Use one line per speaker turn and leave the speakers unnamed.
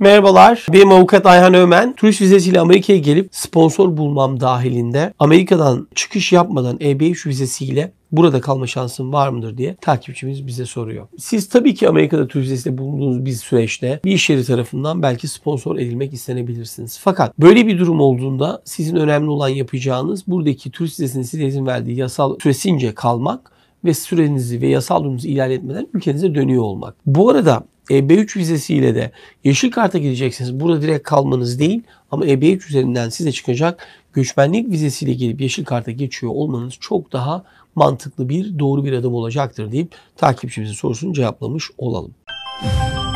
Merhabalar, benim avukat Ayhan Ömen. Turist vizesiyle Amerika'ya gelip sponsor bulmam dahilinde Amerika'dan çıkış yapmadan EB3 vizesiyle burada kalma şansım var mıdır diye takipçimiz bize soruyor. Siz tabii ki Amerika'da turistesinde bulunduğunuz bir süreçte bir iş yeri tarafından belki sponsor edilmek istenebilirsiniz. Fakat böyle bir durum olduğunda sizin önemli olan yapacağınız buradaki turist vizesinin size izin verdiği yasal süresince kalmak ve sürenizi ve yasal durumunuzu ilerletmeden ülkenize dönüyor olmak. Bu arada EB3 vizesiyle de yeşil karta gideceksiniz. Burada direkt kalmanız değil ama EB3 üzerinden size çıkacak göçmenlik vizesiyle gelip yeşil karta geçiyor olmanız çok daha mantıklı bir doğru bir adım olacaktır deyip takipçimizin sorusunu cevaplamış olalım. Müzik